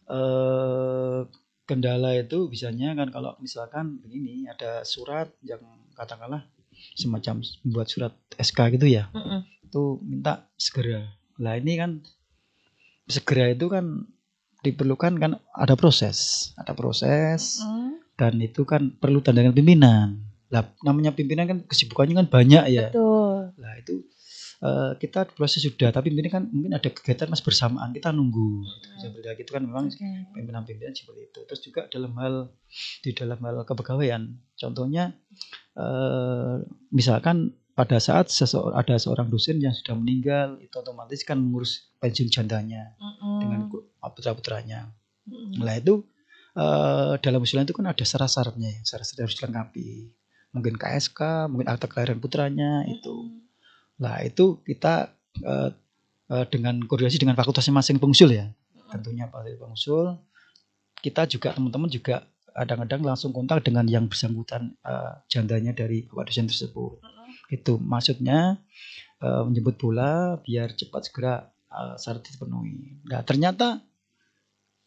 eh, kendala itu bisanya kan kalau misalkan begini ada surat yang katakanlah semacam membuat surat SK gitu ya mm -hmm. itu minta segera lah ini kan segera itu kan diperlukan kan ada proses ada proses mm -hmm. dan itu kan perlu tandangan pimpinan lah namanya pimpinan kan kesibukannya kan banyak ya. Betul. Lah itu uh, kita proses sudah tapi ini kan mungkin ada kegiatan mas bersamaan kita nunggu gitu. Ah. seperti itu kan memang okay. pimpinan-pimpinan seperti itu terus juga dalam hal di dalam hal kepegawaian contohnya uh, misalkan pada saat seseor, ada seorang dosen yang sudah meninggal itu otomatis kan mengurus pensiun jandanya mm -hmm. dengan ah, putra putranya mm -hmm. nah itu uh, dalam usulan itu kan ada syarat-syaratnya syarat-syarat harus dilengkapi mungkin KSK mungkin akta kelahiran putranya itu lah itu kita uh, uh, dengan koordinasi dengan fakultas masing masing pengusul ya tentunya Pak pengusul kita juga teman-teman juga kadang-kadang langsung kontak dengan yang bersangkutan uh, jandanya dari bapak dosen tersebut itu maksudnya uh, menjemput bola biar cepat segera uh, syarat dipenuhi nah ternyata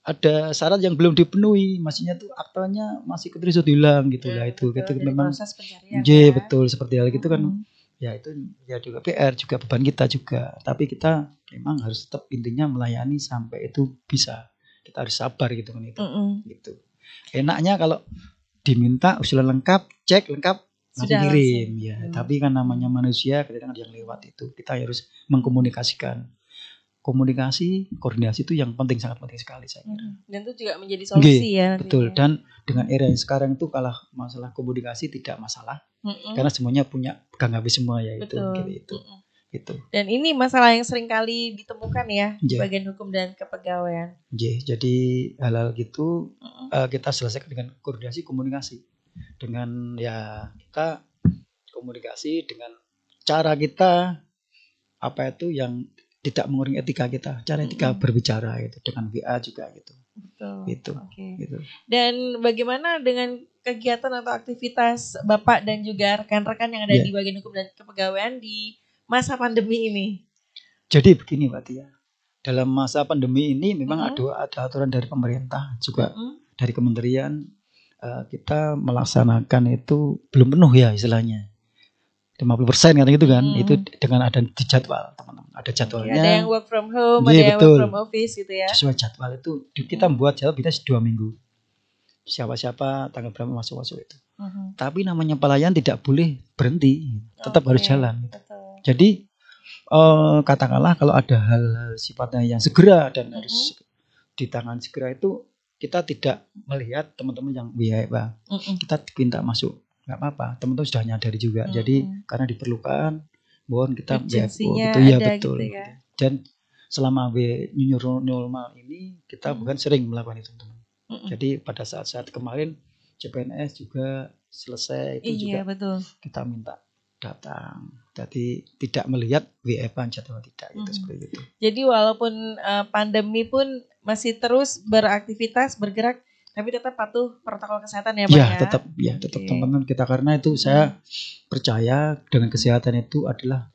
ada syarat yang belum dipenuhi maksudnya tuh aktanya masih keterisut hilang gitu ya, lah itu betul, gitu memang J iya, ya. betul seperti hal gitu hmm. kan ya itu ya juga PR juga beban kita juga tapi kita memang harus tetap intinya melayani sampai itu bisa kita harus sabar gitu kan itu mm gitu enaknya kalau diminta usulan lengkap cek lengkap nanti kirim ya hmm. tapi kan namanya manusia kadang ada yang lewat itu kita harus mengkomunikasikan komunikasi, koordinasi itu yang penting sangat penting sekali saya kira. Dan itu juga menjadi solusi Gih, ya. Betul. Ya. Dan dengan era yang sekarang itu kalah masalah komunikasi tidak masalah mm -mm. karena semuanya punya pegang habis semua ya itu gitu itu. Gitu. Dan ini masalah yang sering kali ditemukan ya yeah. di iya. bagian hukum dan kepegawaian. Yeah, jadi hal-hal gitu Uh, kita selesaikan dengan koordinasi komunikasi. Dengan ya kita komunikasi dengan cara kita apa itu yang tidak mengurangi etika kita, cara etika mm -hmm. berbicara gitu dengan WA juga gitu. Betul. Gitu. Okay. gitu. Dan bagaimana dengan kegiatan atau aktivitas Bapak dan juga rekan-rekan yang ada yeah. di bagian hukum dan kepegawaian di masa pandemi ini? Jadi begini Mbak Tia, dalam masa pandemi ini memang mm -hmm. ada, ada aturan dari pemerintah juga mm -hmm. dari kementerian eh, kita melaksanakan itu belum penuh ya istilahnya 50% kan gitu kan. Hmm. Itu dengan ada di jadwal, teman-teman. Ada jadwalnya. ada yang work from home, yeah, ada yang work from office gitu ya. Sesuai jadwal itu kita membuat buat jadwal kita dua minggu. Siapa-siapa tanggal berapa masuk-masuk itu. Hmm. Tapi namanya pelayan tidak boleh berhenti, tetap okay. harus jalan. Betul. Jadi uh, katakanlah kalau ada hal sifatnya yang segera dan hmm. harus di tangan segera itu kita tidak melihat teman-teman yang biaya Mm -mm. Kita minta masuk nggak apa-apa teman-teman sudah nyadari juga hmm. jadi karena diperlukan mohon kita Urgensinya ya, gitu ya betul gitu ya. dan selama w new normal ini kita hmm. bukan sering melakukan itu teman-teman hmm. jadi pada saat-saat kemarin CPNS juga selesai itu iya, juga betul. kita minta datang. Jadi tidak melihat WFH e atau tidak itu seperti itu. Jadi walaupun uh, pandemi pun masih terus beraktivitas bergerak tapi tetap patuh protokol kesehatan ya Pak ya? tetap ya, tetap ya, teman-teman kita karena itu saya hmm. percaya dengan kesehatan itu adalah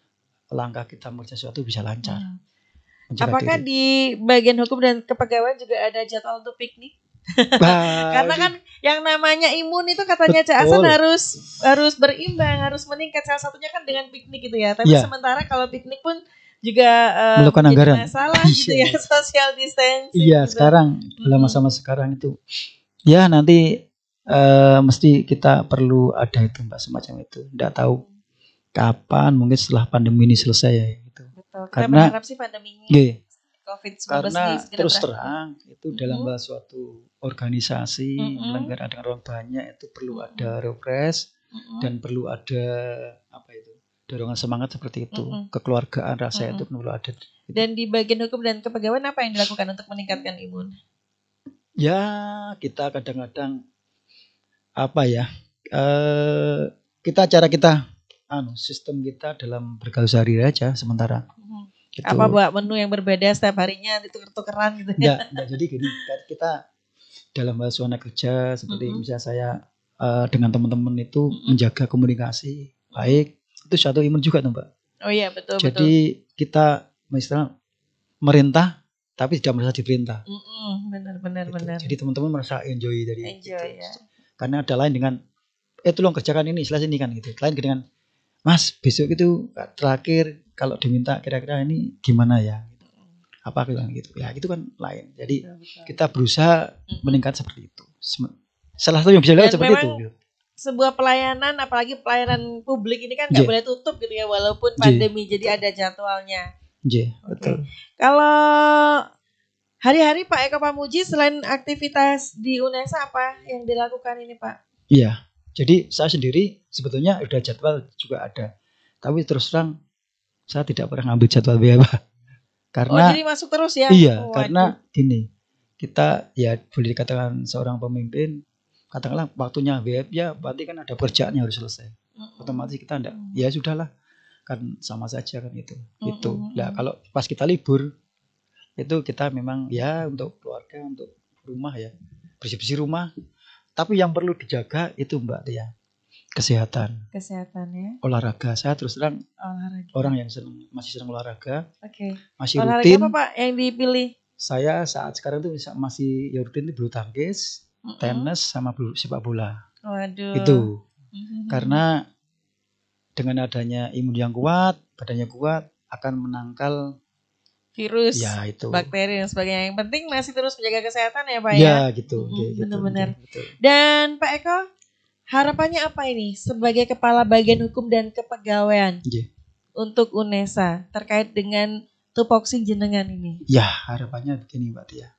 langkah kita mengerjakan sesuatu bisa lancar. Hmm. Apakah diri. di bagian hukum dan kepegawaian juga ada jadwal untuk piknik? Karena kan yang namanya imun itu katanya Cak Asan harus harus berimbang, harus meningkat salah satunya kan dengan piknik gitu ya. Tapi ya. sementara kalau piknik pun juga uh, eh, melakukan anggaran. Masalah gitu ya social distancing. Iya, gitu. sekarang dalam masa-masa sekarang itu ya nanti uh, mesti kita perlu ada itu Mbak semacam itu. Tidak tahu kapan mungkin setelah pandemi ini selesai ya gitu. Betul. Kita karena sih pandeminya? Iya. covid karena terus terang itu dalam -hmm. suatu organisasi hmm. melanggar ada orang banyak itu perlu hmm. ada refresh hmm. dan perlu ada apa itu dorongan semangat seperti itu, mm -hmm. kekeluargaan rasa mm -hmm. itu perlu ada. Dan di bagian hukum dan kepegawaian apa yang dilakukan untuk meningkatkan imun? Ya, kita kadang-kadang apa ya? Eh, kita cara kita anu sistem kita dalam bergaul sehari aja sementara. Gitu. Apa buat menu yang berbeda setiap harinya ditukar-tukaran gitu ya? Enggak, enggak jadi gini, kan kita dalam hal suasana kerja seperti mm -hmm. misalnya saya uh, dengan teman-teman itu mm -hmm. menjaga komunikasi baik itu satu imun juga tuh mbak oh iya betul jadi betul. kita misalnya merintah tapi tidak merasa diperintah mm -mm, benar benar gitu. benar jadi teman-teman merasa enjoy dari enjoy, gitu. ya. karena ada lain dengan eh tolong kerjakan ini istilah ini kan gitu lain dengan mas besok itu terakhir kalau diminta kira-kira ini gimana ya apa bilang gitu, gitu ya itu kan lain jadi kita berusaha meningkat seperti itu salah satu yang bisa dilihat seperti memang, itu sebuah pelayanan apalagi pelayanan publik ini kan nggak boleh tutup gitu ya walaupun pandemi jadi ada jadwalnya. J, betul. Okay. Kalau hari-hari Pak Eko Pamuji selain aktivitas di UNESA apa yang dilakukan ini Pak? Iya. Jadi saya sendiri sebetulnya udah jadwal juga ada. Tapi terus terang saya tidak pernah ngambil jadwal biaya Pak. Karena oh, jadi masuk terus ya. Iya, oh, Waduh. karena gini. Kita ya boleh dikatakan seorang pemimpin katakanlah waktunya web ya berarti kan ada pekerjaan harus selesai mm-hmm. otomatis kita enggak ya sudahlah kan sama saja kan itu mm-hmm. itu nah kalau pas kita libur itu kita memang ya untuk keluarga untuk rumah ya bersih bersih rumah tapi yang perlu dijaga itu mbak ya kesehatan kesehatan ya olahraga saya terus terang olahraga. orang yang senang masih senang olahraga oke okay. masih olahraga rutin apa pak yang dipilih saya saat sekarang itu masih ya rutin itu bulu tangkis hmm tenis sama bulu, sepak bola. Waduh. Itu. Mm-hmm. Karena dengan adanya imun yang kuat, badannya kuat akan menangkal virus, ya, itu. bakteri dan sebagainya. Yang penting masih terus menjaga kesehatan ya, Pak ya. Ya, gitu. Hmm, Benar-benar. Gitu, Dan Pak Eko, harapannya apa ini sebagai kepala bagian hukum dan kepegawaian yeah. untuk UNESA terkait dengan tupoksi jenengan ini? Ya, harapannya begini, Mbak Tia.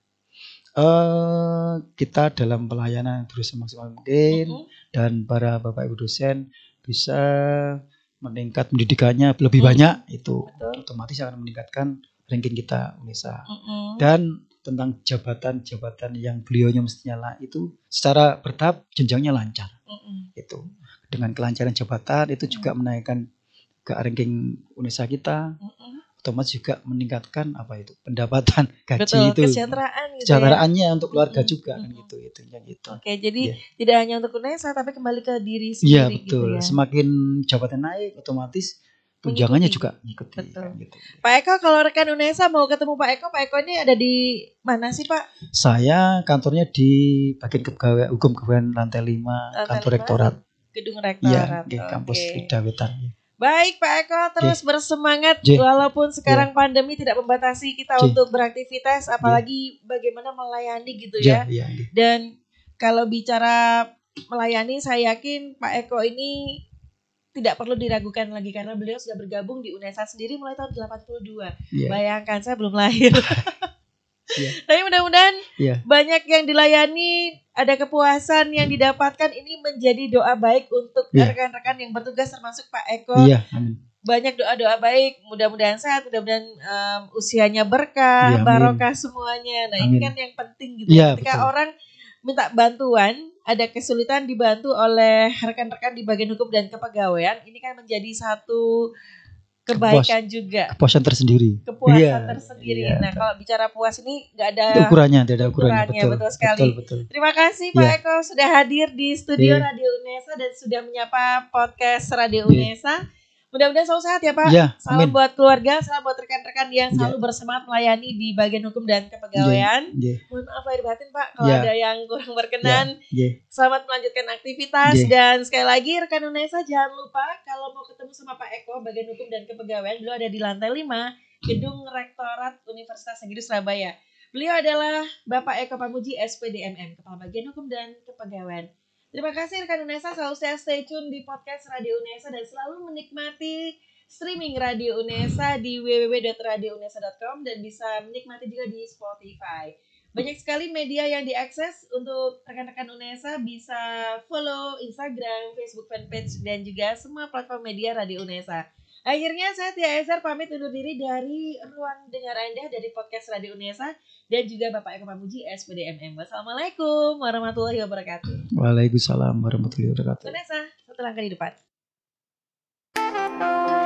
Eh, kita dalam pelayanan terus semaksimal mungkin mm -hmm. dan para bapak ibu dosen bisa meningkat pendidikannya lebih -hmm. banyak itu Betul. otomatis akan meningkatkan ranking kita Unesa -hmm. dan tentang jabatan-jabatan yang beliaunya mestinya lah itu secara bertahap jenjangnya lancar -hmm. itu dengan kelancaran jabatan itu juga menaikkan ke ranking Unesa kita -hmm otomatis juga meningkatkan apa itu pendapatan gaji Betul, itu kesejahteraan gitu ya. kesejahteraannya ya? untuk keluarga hmm, juga kan gitu itu yang gitu oke jadi yeah. tidak hanya untuk UNESA tapi kembali ke diri sendiri yeah, gitu betul. gitu ya semakin jabatan naik otomatis tunjangannya juga ikut kan Betul. Kan, gitu. Pak Eko kalau rekan UNESA mau ketemu Pak Eko Pak Eko ini ada di mana sih Pak saya kantornya di bagian kepegawaian hukum kepegawaian lantai 5 kantor 5, rektorat gedung iya, rektorat ya, okay. kampus ya. Baik Pak Eko terus bersemangat walaupun sekarang yeah. pandemi tidak membatasi kita untuk beraktivitas iya. apalagi bagaimana melayani gitu iya, ya. Iya, Dan kalau bicara melayani saya yakin Pak Eko ini tidak perlu diragukan lagi karena beliau sudah bergabung di UNESA sendiri mulai tahun 82. Yeah. Bayangkan saya belum lahir. yeah. tapi mudah-mudahan yeah. banyak yang dilayani ada kepuasan yang didapatkan ini menjadi doa baik untuk iya. rekan-rekan yeah. yang bertugas termasuk Pak Eko yeah. banyak doa-doa baik mudah-mudahan sehat mudah-mudahan um, usianya berkah yeah, barokah semuanya nah amin. ini kan yang penting gitu yeah, ya. ketika betul. orang minta bantuan ada kesulitan dibantu oleh rekan-rekan di bagian hukum dan kepegawaian ini kan menjadi satu kebaikan kepuas, juga kepuasan tersendiri kepuasan yeah, tersendiri yeah. nah kalau bicara puas ini nggak ada itu ukurannya tidak ada ukurannya, ukurannya betul, betul sekali betul, betul. terima kasih Pak yeah. Eko sudah hadir di studio yeah. Radio Unesa dan sudah menyapa podcast Radio yeah. Unesa Mudah-mudahan selalu sehat ya Pak. Ya, salam amin. buat keluarga, salam buat rekan-rekan yang selalu ya. bersemangat melayani di bagian hukum dan kepegawaian. Ya, ya. Mohon maaf lahir batin Pak kalau ya. ada yang kurang berkenan. Ya, ya. Selamat melanjutkan aktivitas ya. dan sekali lagi rekan Unesa jangan lupa kalau mau ketemu sama Pak Eko bagian hukum dan kepegawaian beliau ada di lantai 5 gedung Rektorat Universitas Negeri Surabaya. Beliau adalah Bapak Eko Pamuji SPDMM, Kepala Bagian Hukum dan Kepegawaian. Terima kasih rekan Unesa selalu saya stay tune di podcast Radio Unesa dan selalu menikmati streaming Radio Unesa di www.radiounesa.com dan bisa menikmati juga di Spotify. Banyak sekali media yang diakses untuk rekan-rekan Unesa bisa follow Instagram, Facebook fanpage dan juga semua platform media Radio Unesa. Akhirnya saya Tia Eser pamit undur diri dari ruang dengar Anda dari podcast Radio Unesa dan juga Bapak Eko Pamuji SPDMM. Wassalamualaikum warahmatullahi wabarakatuh. Waalaikumsalam warahmatullahi wabarakatuh. Unesa, satu langkah di depan.